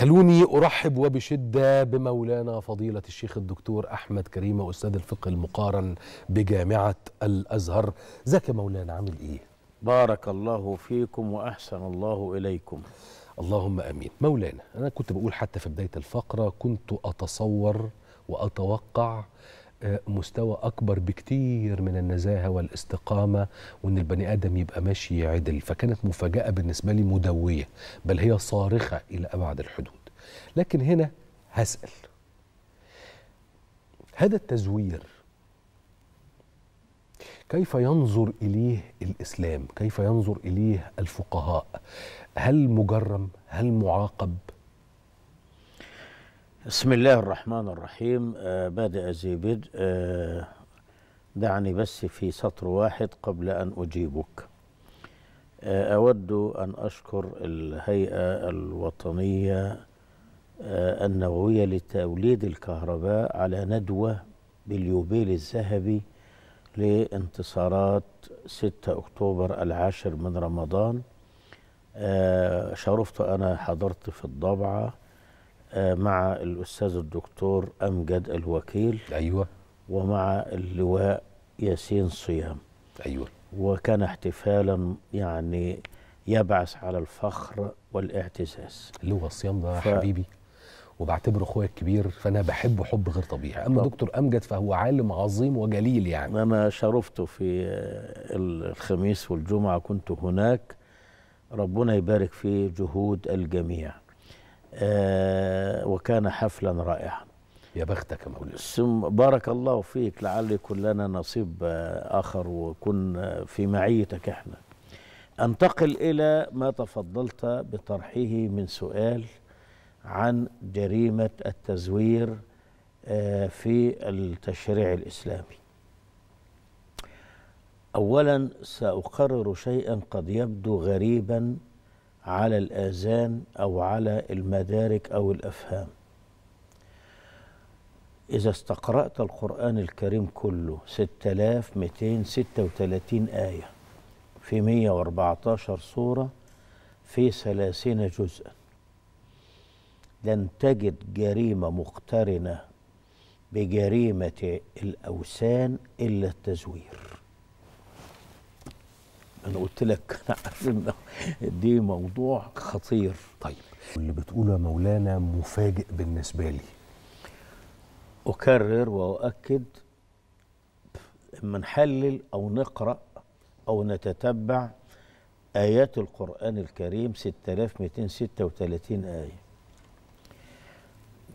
خلوني أرحب وبشدة بمولانا فضيلة الشيخ الدكتور أحمد كريمة أستاذ الفقه المقارن بجامعة الأزهر ازيك يا مولانا عامل إيه؟ بارك الله فيكم وأحسن الله إليكم اللهم امين مولانا انا كنت بقول حتى في بدايه الفقره كنت اتصور واتوقع مستوى اكبر بكتير من النزاهه والاستقامه وان البني ادم يبقى ماشي عدل فكانت مفاجاه بالنسبه لي مدويه بل هي صارخه الى ابعد الحدود لكن هنا هسال هذا التزوير كيف ينظر اليه الاسلام كيف ينظر اليه الفقهاء هل مجرم هل معاقب بسم الله الرحمن الرحيم آه بادئ ذي بدء آه دعني بس في سطر واحد قبل أن أجيبك آه أود أن أشكر الهيئة الوطنية آه، النووية لتوليد الكهرباء على ندوة باليوبيل الذهبي لانتصارات 6 أكتوبر العاشر من رمضان آه، شرفت أنا حضرت في الضبعة مع الأستاذ الدكتور أمجد الوكيل أيوة ومع اللواء ياسين صيام أيوة وكان احتفالا يعني يبعث على الفخر والاعتزاز اللواء صيام ده ف... حبيبي وبعتبره اخويا الكبير فانا بحبه حب غير طبيعي اما دكتور امجد فهو عالم عظيم وجليل يعني انا شرفته في الخميس والجمعه كنت هناك ربنا يبارك في جهود الجميع آه، وكان حفلا رائعا يا بختك يا مولانا ثم بارك الله فيك لعل يكون لنا نصيب آه، آخر وكن آه، في معيتك احنا أنتقل إلى ما تفضلت بطرحه من سؤال عن جريمة التزوير في التشريع الإسلامي أولا سأقرر شيئا قد يبدو غريبا على الآذان أو على المدارك أو الأفهام إذا استقرأت القرآن الكريم كله 6236 آية في 114 سورة في 30 جزءا لن تجد جريمة مقترنة بجريمة الأوثان إلا التزوير انا قلت لك انا عارف ان دي موضوع خطير طيب اللي بتقوله يا مولانا مفاجئ بالنسبه لي اكرر واؤكد اما نحلل او نقرا او نتتبع ايات القران الكريم 6236 ايه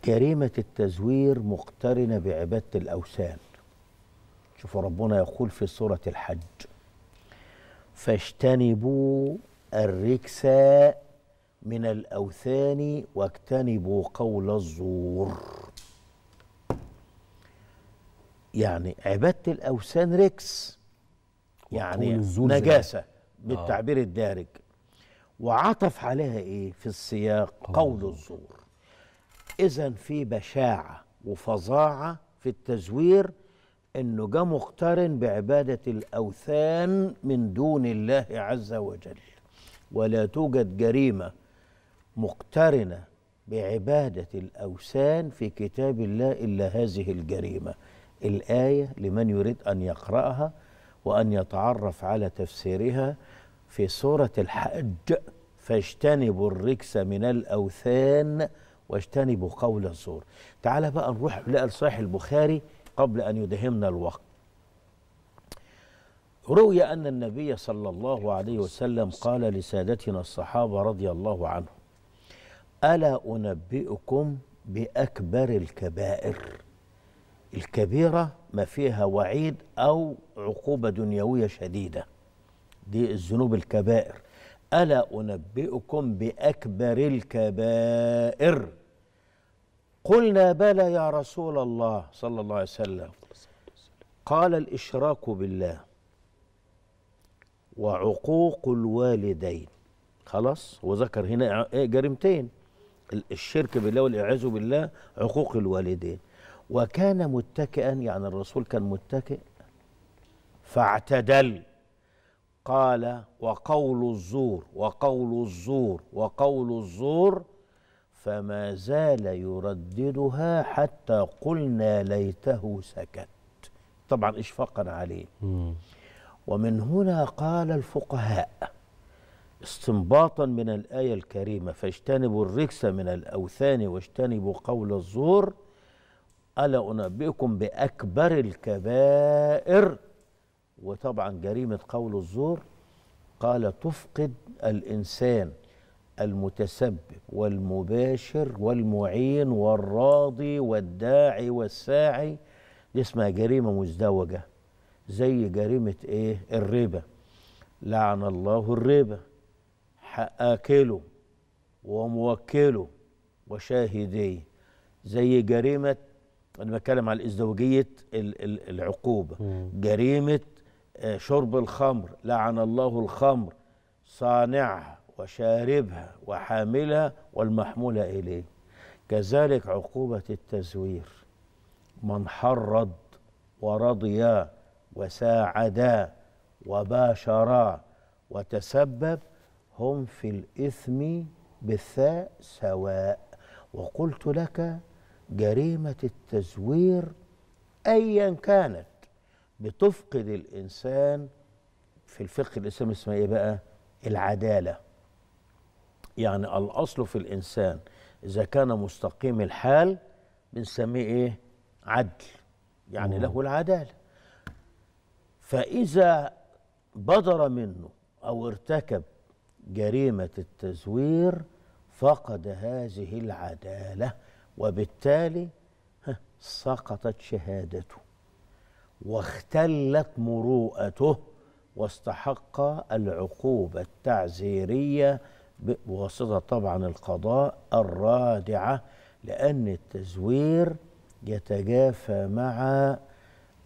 كريمة التزوير مقترنه بعباده الاوثان شوفوا ربنا يقول في سوره الحج فاجتنبوا الركس من الأوثان واجتنبوا قول الزور يعني عبادة الأوثان ركس يعني نجاسة بالتعبير آه. الدارج وعطف عليها إيه في السياق قول الزور إذا في بشاعة وفظاعة في التزوير انه جه مقترن بعباده الاوثان من دون الله عز وجل ولا توجد جريمه مقترنه بعباده الاوثان في كتاب الله الا هذه الجريمه الايه لمن يريد ان يقراها وان يتعرف على تفسيرها في سوره الحج فاجتنبوا الركس من الاوثان واجتنبوا قول الزور تعال بقى نروح لصحيح البخاري قبل أن يدهمنا الوقت روي أن النبي صلى الله عليه وسلم قال لسادتنا الصحابة رضي الله عنهم ألا أنبئكم بأكبر الكبائر الكبيرة ما فيها وعيد أو عقوبة دنيوية شديدة دي الذنوب الكبائر ألا أنبئكم بأكبر الكبائر قلنا بلى يا رسول الله صلى الله عليه وسلم قال الإشراك بالله وعقوق الوالدين خلاص وذكر هنا جريمتين الشرك بالله والإعياذ بالله عقوق الوالدين وكان متكئا يعني الرسول كان متكئ فاعتدل قال وقول الزور وقول الزور وقول الزور فما زال يرددها حتى قلنا ليته سكت طبعا إشفاقا عليه مم. ومن هنا قال الفقهاء استنباطا من الآية الكريمة فاجتنبوا الركس من الأوثان واجتنبوا قول الزور ألا أنبئكم بأكبر الكبائر وطبعا جريمة قول الزور قال تفقد الإنسان المتسبب والمباشر والمعين والراضي والداعي والساعي دي اسمها جريمة مزدوجة زي جريمة ايه الربا لعن الله الربا حآكله وموكله وشاهديه زي جريمة أنا بتكلم على ازدواجية العقوبة جريمة آه، شرب الخمر لعن الله الخمر صانعها وشاربها وحاملها والمحمولة إليه كذلك عقوبة التزوير من حرض ورضيا وساعدا وباشرا وتسبب هم في الإثم بالثاء سواء وقلت لك جريمة التزوير أيا كانت بتفقد الإنسان في الفقه الإسلامي اسمها إيه بقى؟ العدالة يعني الأصل في الإنسان إذا كان مستقيم الحال بنسميه إيه؟ عدل يعني مم. له العدالة فإذا بدر منه أو ارتكب جريمة التزوير فقد هذه العدالة وبالتالي سقطت شهادته واختلت مروءته واستحق العقوبة التعزيرية بواسطة طبعا القضاء الرادعة لأن التزوير يتجافى مع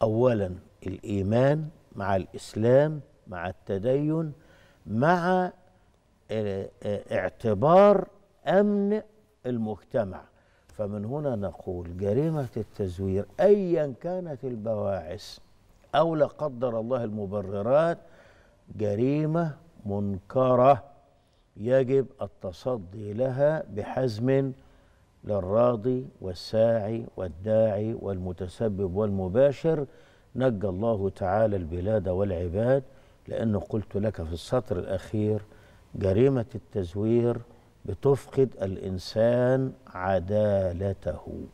أولا الإيمان مع الإسلام مع التدين مع آه، آه، اعتبار أمن المجتمع فمن هنا نقول جريمة التزوير أيا كانت البواعث أو لا قدر الله المبررات جريمة منكره يجب التصدي لها بحزم للراضي والساعي والداعي والمتسبب والمباشر نجى الله تعالى البلاد والعباد لأنه قلت لك في السطر الأخير جريمة التزوير بتفقد الإنسان عدالته